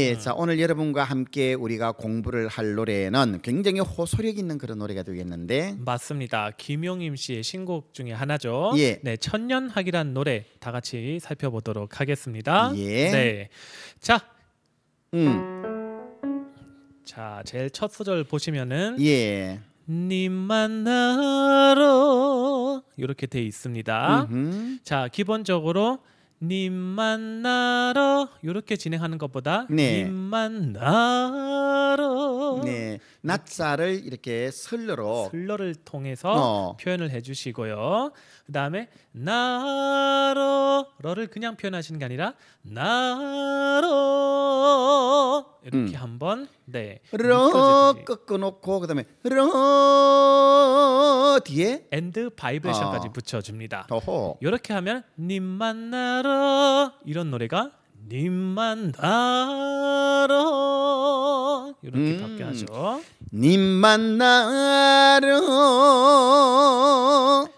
예, 음. 자 오늘 여러분과 함께 우리가 공부를 할 노래는 굉장히 호소력 있는 그런 노래가 되겠는데 맞습니다. 김용임 씨의 신곡 중에 하나죠. 예. 네, 천년학이란 노래 다 같이 살펴보도록 하겠습니다. 예. 네. 자. 음. 자, 제일 첫 소절 보시면은 예. 님 만나러 이렇게 돼 있습니다. 음흠. 자, 기본적으로 님 만나러 이렇게 진행하는 것보다 네. 님 만나 낫살을 이렇게 슬러로 슬러를 통해서 어. 표현을 해주시고요. 그다음에 나로 러를 그냥 표현하시는 게 아니라 나로 이렇게 음. 한번 네. 러 꺾어놓고 그다음에 러 뒤에 엔드 바이브레이션까지 어. 붙여줍니다. 어허. 이렇게 하면 님 만나러 이런 노래가 님만 알아 이렇게 음. 바뀌하죠. 님만 알아.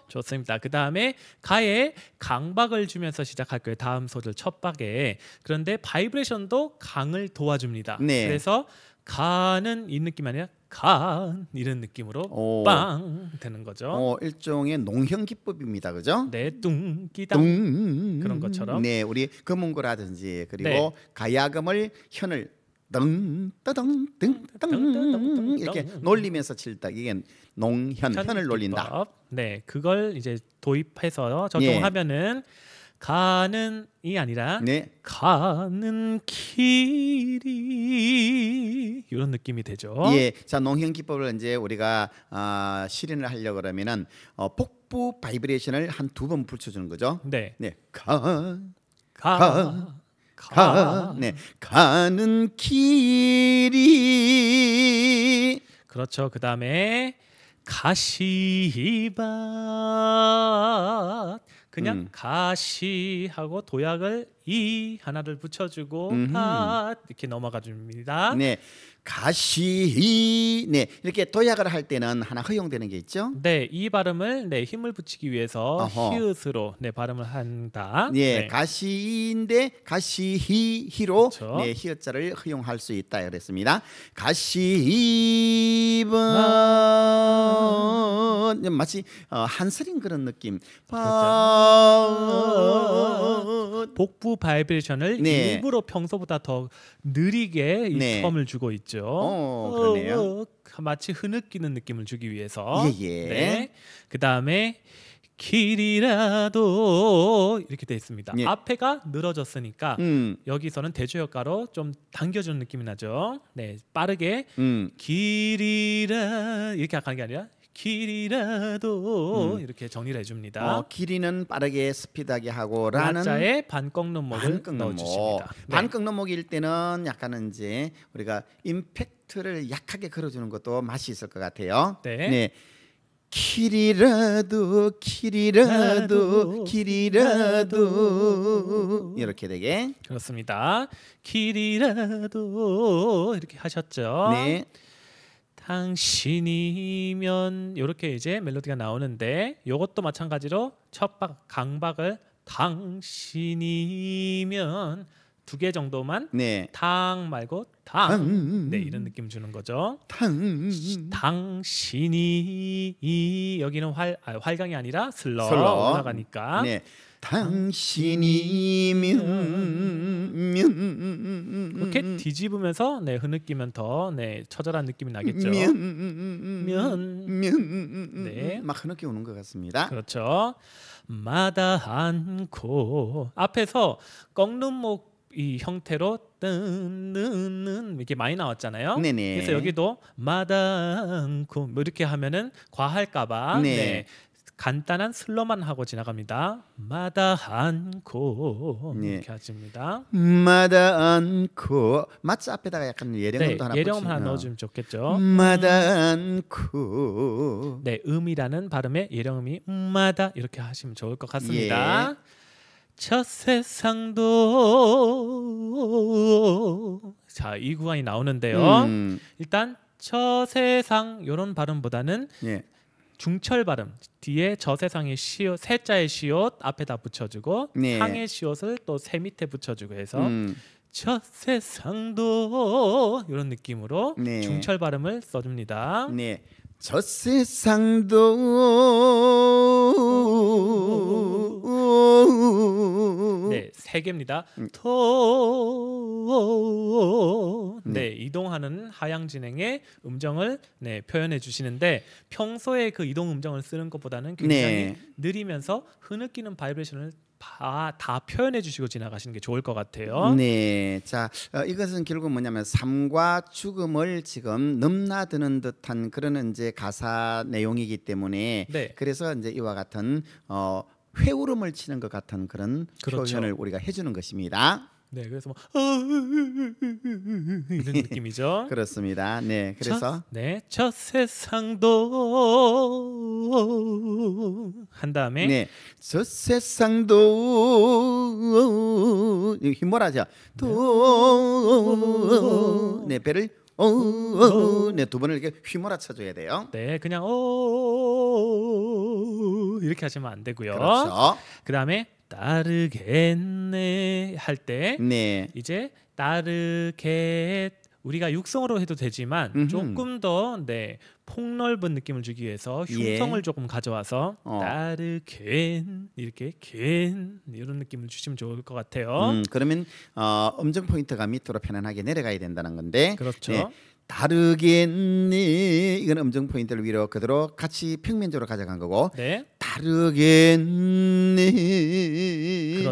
좋습니다. 그 다음에 가에 강박을 주면서 시작할 거예요. 다음 소절 첫 박에 그런데 바이브레이션도 강을 도와줍니다. 네. 그래서 가는 이 느낌 아니라 간 이런 느낌으로 오. 어. 빵 되는 거죠. 어, 일종의 농형 기법입니다. 그죠? 네, 뚱기당 그런 것처럼. 네, 우리 금문고라든지 그리고 네. 가야금을 현을 덩떠덩 등땅 이렇게 놀리면서 칠다 이게 농현 현을 놀린다. 네, 그걸 이제 도입해서 적용하면은 예. 가는이 아니라 네. 가는 길이 이런 느낌이 되죠. 예, 자 농형 기법을 이제 우리가 아, 실현을 하려 그러면은 어, 복부 바이브레이션을 한 두번 붙여주는 거죠. 네, 네, 가, 가, 가, 가, 가. 네, 가는 길이 그렇죠. 그 다음에 가시밭 그냥 음. 가시 하고 도약을 이 하나를 붙여주고 음흠. 다 이렇게 넘어가 줍니다. 네. 가시 히네 이렇게 도약을 할 때는 하나 허용되는 게 있죠. 네, 이 발음을 네 힘을 붙이기 위해서 어허. 히읗으로 네 발음을 한다. 네, 네. 가시인데 가시히 히로 그렇죠. 네 히읗자를 허용할 수 있다 그랬습니다. 가시입은 아. 네, 마치 어, 한스린 그런 느낌. 그렇죠. 아. 복부 바이브레이션을 네. 일부러 평소보다 더 느리게 네. 이 텀을 주고 있죠. 거죠. 그렇죠? 어, 어, 그러네요. 어, 어, 마치 흐느끼는 느낌을 주기 위해서. 예, 예. 네. 그 다음에 길이라도 이렇게 돼 있습니다. 예. 앞에가 늘어졌으니까 음. 여기서는 대조효과로좀 당겨주는 느낌이 나죠. 네, 빠르게 음. 길이라 이렇게 가는 게 아니라 길이라도 음. 이렇게 정리를 해줍니다. 어, 길이는 빠르게 스피드하게 하고라는 자에 반꺾는목을 넣어주십니다. 네. 반꺾는목일 때는 약간은 이제 우리가 임팩트를 약하게 걸어주는 것도 맛이 있을 것 같아요. 네. 네. 길이라도 길이라도 길이라도 이렇게 되게 그렇습니다. 길이라도 이렇게 하셨죠. 네. 당신이면 이렇게 이제 멜로디가 나오는데 이것도 마찬가지로 첫박 강박을 당신이면 두 개 정도만 네. 당 말고 당. 네, 이런 느낌 주는 거죠. 당. 당신이 여기는 활 아, 활강이 아니라 슬러, 슬러. 올라가니까. 네. 당신이면 그렇게 뒤집으면서 네 흐느끼면 더네 처절한 느낌이 나겠죠. 면면네막 음, 음, 음. 흐느끼 는것 같습니다. 그렇죠. 마다 않고 앞에서 꺾는 목 이 형태로 뜨는 이렇게 많이 나왔잖아요. 네네. 그래서 여기도 마당코 뭐 이렇게 하면은 과할까봐 네. 네. 간단한 슬러만 하고 지나갑니다. 마다 않고 네. 이렇게 하십니다. 마다 않고 마츠 앞에다가 약간 예령도 네, 하나 예령 하나 넣어주면 좋겠죠. 음. 마다 않고 네 음이라는 발음에 예령음이 마다 이렇게 하시면 좋을 것 같습니다. 예. 첫 세상도 자 이 구간이 나오는데요. 음. 일단 저 세상 이런 발음보다는 예. 중철 발음 뒤에 저세상의 시옷 세자의 시옷 앞에다 붙여주고 네. 상의 시옷을 또 세 밑에 붙여주고 해서 음. 저 세상도 이런 느낌으로 네. 중철 발음을 써줍니다. 네. 저 세상도 네세 개입니다. 음. 토네 음. 이동하는 하향 진행의 음정을 네 표현해 주시는데 평소에 그 이동 음정을 쓰는 것보다는 굉장히 네. 느리면서 흐느끼는 바이브레이션을 다, 다 표현해 주시고 지나가시는 게 좋을 것 같아요. 네, 자 어, 이것은 결국 뭐냐면 삶과 죽음을 지금 넘나드는 듯한 그런 이제 가사 내용이기 때문에 네. 그래서 이제 이와 같은 어, 회울음을 치는 것 같은 그런 그렇죠. 표현을 우리가 해주는 것입니다. 네, 그래서 막 이런 느낌이죠. 그렇습니다. 네, 그래서 첫, 네, 첫 세상도 한 다음에 네, 저 세상도 힘몰아죠. 네. 네, 배를 네두 번을 이렇게 휘몰아쳐줘야 돼요. 네, 그냥 오 이렇게 하시면 안 되고요. 그렇죠. 그다음에 따르겠네 할때 네. 이제 따르겠 우리가 육성으로 해도 되지만 음흠. 조금 더 네, 폭넓은 느낌을 주기 위해서 예. 흉성을 예. 조금 가져와서 어. 따르겐 이렇게 겐 이런 느낌을 주시면 좋을 것 같아요. 음, 그러면 어, 음정 포인트가 밑으로 편안하게 내려가야 된다는 건데 그렇죠. 네, 예, 다르겠네 이건 음정 포인트를 위로 그대로 같이 평면적으로 가져간 거고 네. 다르겠네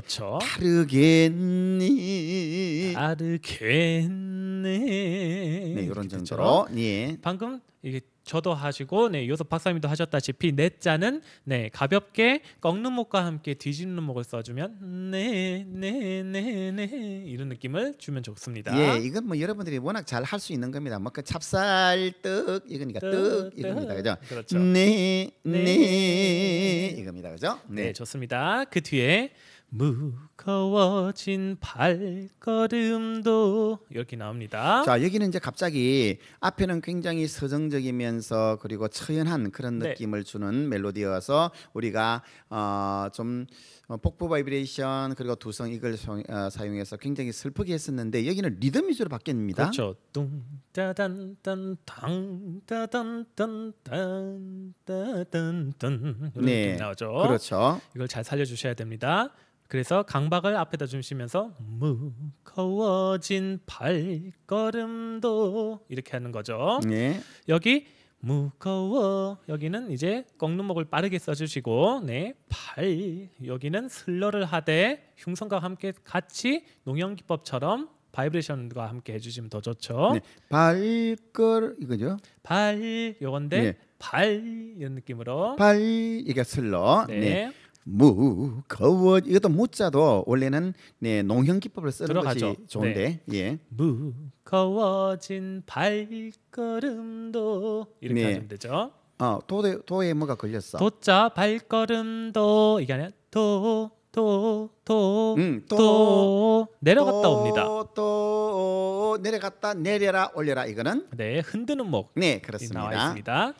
그렇죠. 다르겠니? 다르겠네. 네 이런 정도로 예. 방금 이게 저도 하시고 네 요섭 박사님도 하셨다시피 넷자는 네 가볍게 꺾는 목과 함께 뒤집는 목을 써주면 네네네네 네, 네, 이런 느낌을 주면 좋습니다. 예, 이건 뭐 여러분들이 워낙 잘 할 수 있는 겁니다. 뭐그 찹쌀떡 이거니까 떡, 이겁니다, 그죠? 그렇죠. 네, 네, 네 이겁니다, 그죠? 네. 네, 좋습니다. 그 뒤에 무거워진 발걸음도 이렇게 나옵니다. 자 여기는 이제 갑자기 앞에는 굉장히 서정적이면서 그리고 처연한 그런 네. 느낌을 주는 멜로디여서 우리가 어, 좀 어, 복부 바이브레이션 그리고 두성 이걸 어, 사용해서 굉장히 슬프게 했었는데 여기는 리듬 위주로 바뀝니다. 그렇죠. 뚱따단단 당따단단단따단단 네, 나오죠. 그렇죠. 이걸 잘 살려주셔야 됩니다. 그래서 강박을 앞에다 주시면서 무거워진 발걸음도 이렇게 하는 거죠. 네. 여기 무거워 여기는 이제 꺾눈목을 빠르게 써주시고 네발 여기는 슬러를 하되 흉성과 함께 같이 농형 기법처럼 바이브레이션과 함께 해주시면 더 좋죠. 네, 발걸 이거죠. 발 요건데 네. 발 이런 느낌으로 발 이게 슬러. 네. 네. 무거워 이것도 무자도 원래는 네, 농형 기법을 쓰는 들어가죠. 것이 좋은데 네. 예. 무거워진 발걸음도 이렇게 네. 하면 되죠. 어, 도에 도에 뭐가 걸렸어? 도자 발걸음도 이게 아니라 도 도, 도, 음, 도, 도 내려갔다 도, 옵니다. 도 내려갔다 내려라 올려라 이거는 네 흔드는 목. 네 그렇습니다. 나와 있습니다.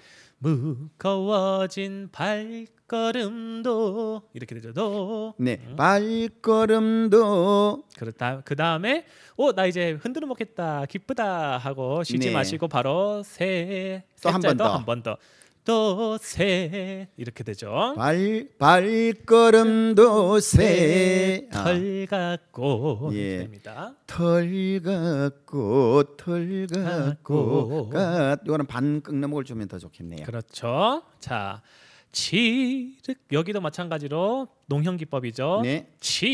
무거워진 발걸음도 이렇게 되죠. 도. 네, 응. 발걸음도. 그렇다. 그 다음에 오 나 이제 흔들어 먹겠다, 기쁘다 하고 쉬지 네. 마시고 바로 세. 또한번 더. 한 번 더. 도새 이렇게 되죠. 발 발걸음 네, 도세 네, 아. 털 같고 아. 예. 됩니다. 털 같고 털 같고 가거는반 끊는 목을 주면 더 좋겠네요. 그렇죠. 자. 치득 여기도 마찬가지로 농형 기법이죠. 네. 치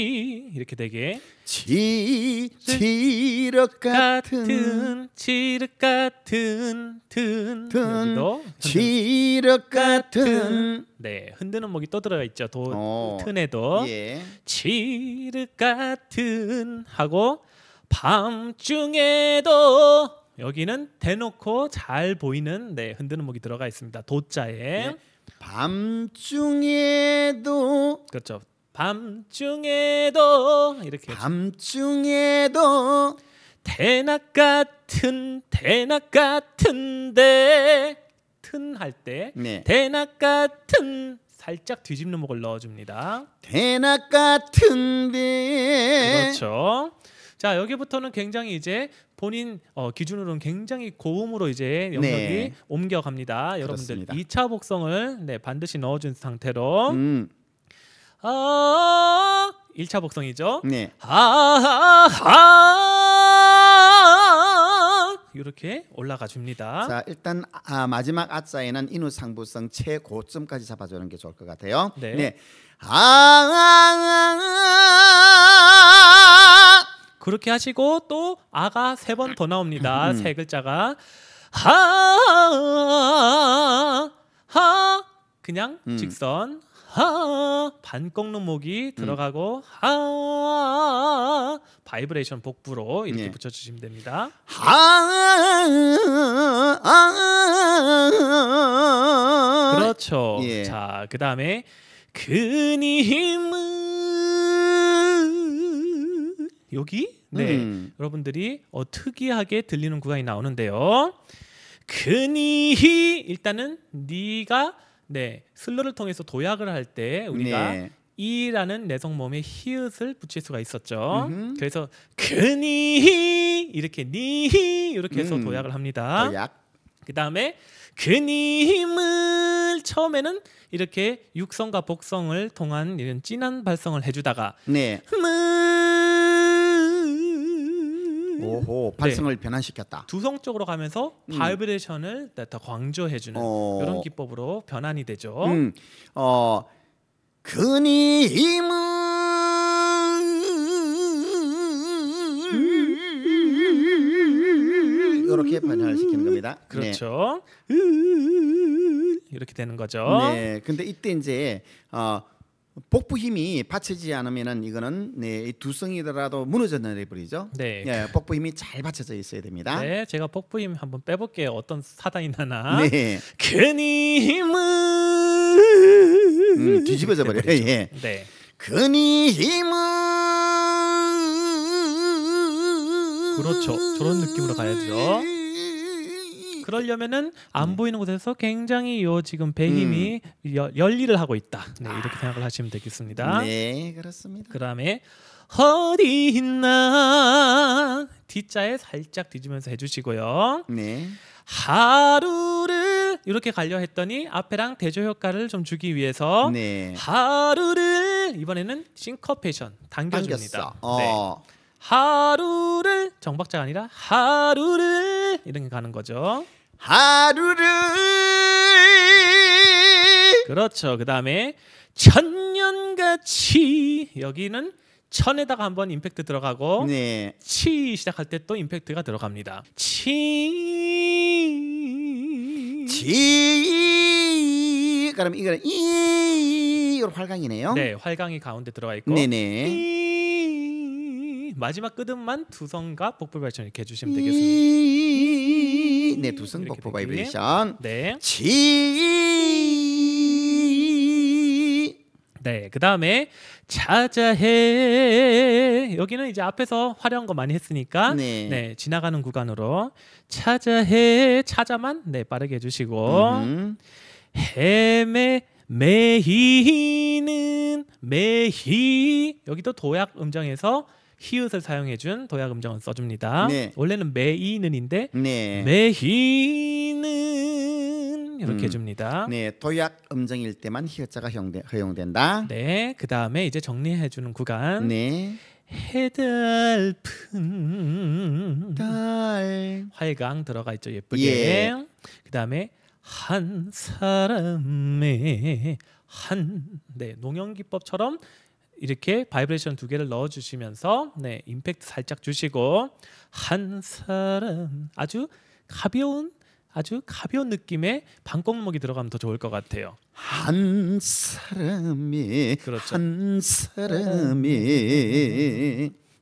이렇게 되게 치 치력 같은 치력 같은 튼 여기도 치력 같은 네 흔드는 목이 또 들어가 있죠. 도 어. 튼에도 예. 치력 같은 하고 밤중에도 여기는 대놓고 잘 보이는 네 흔드는 목이 들어가 있습니다. 도자에 네. 밤중에도 그렇죠. 밤중에도 이렇게 밤중에도 대낮 같은 대낮 같은데 튼할때 네. 대낮 같은 살짝 뒤집는 목을 넣어줍니다. 대낮 같은데 그렇죠. 자 여기부터는 굉장히 이제 본인 어, 기준으로는 굉장히 고음으로 이제 영역이 네. 옮겨갑니다. 여러분들 그렇습니다. 2차 복성을 네, 반드시 넣어준 상태로 음. 아 1차 복성이죠. 네. 아하하 이렇게 올라가 줍니다. 자 일단 아, 마지막 아자에는 인후상부성 최고점까지 잡아주는 게 좋을 것 같아요. 네. 네. 아아아아 그렇게 하시고 또 아가 세 번 더 나옵니다. 음. 세 글자가 하하 하 그냥 음. 직선 하반 꺾는 목이 음. 들어가고 하 바이브레이션 복부로 이렇게 네. 붙여주시면 됩니다. 하 아. 그렇죠. 예. 자, 그 다음에 그님은 여기 네 음. 여러분들이 어, 특이하게 들리는 구간이 나오는데요. 그니 일단은 니가네 슬러를 통해서 도약을 할 때 우리가 네. 이라는 내성 몸에 히읗을 붙일 수가 있었죠. 음흠. 그래서 그니 이렇게 니 이렇게 해서 음. 도약을 합니다. 도약. 그 다음에 그님을 처음에는 이렇게 육성과 복성을 통한 이런 진한 발성을 해주다가 네. 음 오호 네. 발성을 네. 변환시켰다. 두성적으로 가면서 음. 바이브레이션을 더 강조해주는 어. 이런 기법으로 변환이 되죠. 음. 어 그님은 이렇게 변화를 시키는 겁니다. 네. 그렇죠. 네. 이렇게 되는 거죠. 네, 근데 이때 이제 어. 복부 힘이 받쳐지지 않으면은 이거는 네, 두성이더라도 무너져내 버리죠. 네. 예, 복부 힘이 잘 받쳐져 있어야 됩니다. 네, 제가 복부 힘 한번 빼볼게요. 어떤 사단이 나나. 네. 근힘은 음, 뒤집어져 버려요. 네, 예. 네. 근힘은 그렇죠. 저런 느낌으로 가야죠. 그러려면은 안 네. 보이는 곳에서 굉장히 요 지금 배힘이 음. 여, 열일을 하고 있다. 네, 아, 이렇게 아. 생각을 하시면 되겠습니다. 네, 그렇습니다. 그다음에 어디 있나 뒷자에 살짝 뒤지면서 해주시고요. 네. 하루를 이렇게 갈려 했더니 앞에랑 대조 효과를 좀 주기 위해서 네. 하루를 이번에는 싱커페이션 당겨줍니다. 어. 네. 하루를 정박자가 아니라 하루를 이렇게 가는 거죠. 하루를 그렇죠. 그 다음에 천년같이 여기는 천에다가 한번 임팩트 들어가고 네. 치 시작할 때 또 임팩트가 들어갑니다. 치. 치. 그럼 이거는 이 이거 활강이네요. 네, 활강이 가운데 들어가 있고. 네네. 네. 이 마지막 끄듬만 두성과 복불 발전 이렇게 해주시면 되겠습니다. 지, 네 두승 버퍼 바이브레이션. 네. 지. 네, 그 다음에 차자해 여기는 이제 앞에서 화려한 거 많이 했으니까 네, 네 지나가는 구간으로 차자해차자만네 빠르게 해주시고 헤메메히는메히 여기도 도약 음정에서 히읗을 사용해준 도약음정을 써줍니다. 네. 원래는 매이는인데 네. 매히는 이렇게 음. 해줍니다. 네, 도약 음정일 때만 히읗자가 허용된다. 네, 그 다음에 이제 정리해주는 구간. 네. 해달픈 달 활강 들어가 있죠 예쁘게 예. 그 다음에 한 사람의 한네 농영 기법처럼 이렇게 바이브레이션 두 개를 넣어 주시면서 네, 임팩트 살짝 주시고 한 사람 아주 가벼운 아주 가벼운 느낌의 방콕목이 들어가면 더 좋을 것 같아요. 한 사람이 그렇죠. 한 사람이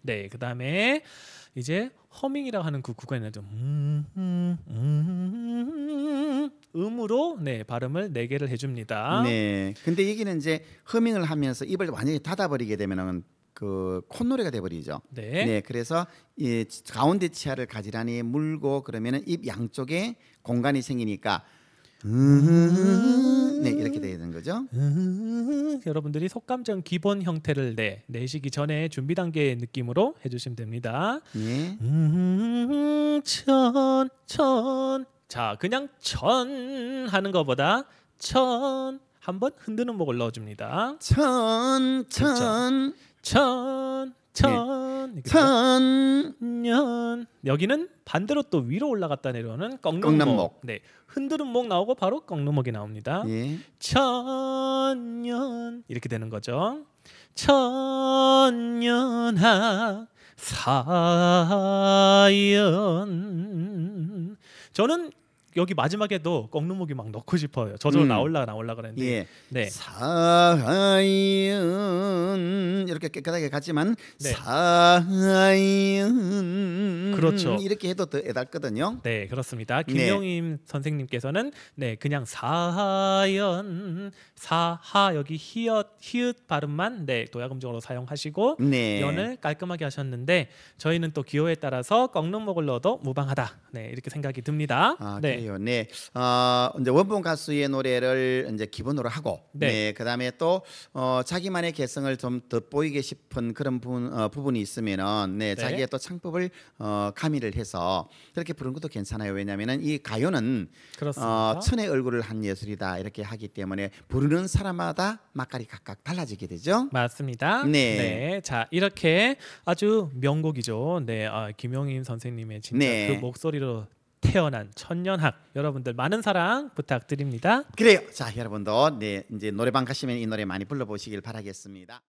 네, 그다음에 이제 허밍이라고 하는 그 구간에는 좀 음, 음, 음, 음으로 네 발음을 네 개를 해줍니다. 네. 근데 얘기는 이제 허밍을 하면서 입을 완전히 닫아버리게 되면은 그 콧노래가 돼버리죠. 네. 네. 그래서 이 가운데 치아를 가지런히 물고 그러면은 입 양쪽에 공간이 생기니까 네 이렇게 되는 거죠. 여러분들이 속감정 기본 형태를 내 네, 내시기 전에 준비 단계의 느낌으로 해주시면 됩니다. 예. 네. 천천 자, 그냥 천 하는 것보다 천 한번 흔드는 목을 넣어줍니다. 천, 천, 천, 예. 천, 네. 천, 년. 여기는 반대로 또 위로 올라갔다 내려오는 꺾는 목. 네, 흔드는 목 나오고 바로 꺾는 목이 나옵니다. 예. 천년 이렇게 되는 거죠. 천년아 사연 저는 여기 마지막에도 꺾는목이 막 넣고 싶어요. 저절로 음. 나올라 나올라 그랬는데. 예. 네. 사은 이렇게 깨끗하게 갔지만 네. 사은 그렇죠. 이렇게 해도 더 애달거든요. 네, 그렇습니다. 네. 김영임 네. 선생님께서는 네, 그냥 사연 하 사하 여기 히읗 히읗 발음만 네, 도야금정으로 사용하시고 네. 연을 깔끔하게 하셨는데 저희는 또 기호에 따라서 꺾는목을 넣어도 무방하다. 네, 이렇게 생각이 듭니다. 아, 네. 그래요. 네. 어, 이제 원본 가수의 노래를 이제 기본으로 하고, 네. 네. 그다음에 또 어, 자기만의 개성을 좀 돋보이게 싶은 그런 부분, 어, 부분이 있으면은, 네, 네. 자기의 또 창법을 어, 가미를 해서 그렇게 부른 것도 괜찮아요. 왜냐하면은 이 가요는 그렇습니다. 어, 천의 얼굴을 한 예술이다 이렇게 하기 때문에 부르는 사람마다 맛깔이 각각 달라지게 되죠. 맞습니다. 네. 네. 자 이렇게 아주 명곡이죠. 네, 아, 김영임 선생님의 진짜 네. 그 목소리로 태어난 천년학 여러분들 많은 사랑 부탁드립니다. 그래요. 자 여러분도 네 이제 노래방 가시면 이 노래 많이 불러보시길 바라겠습니다.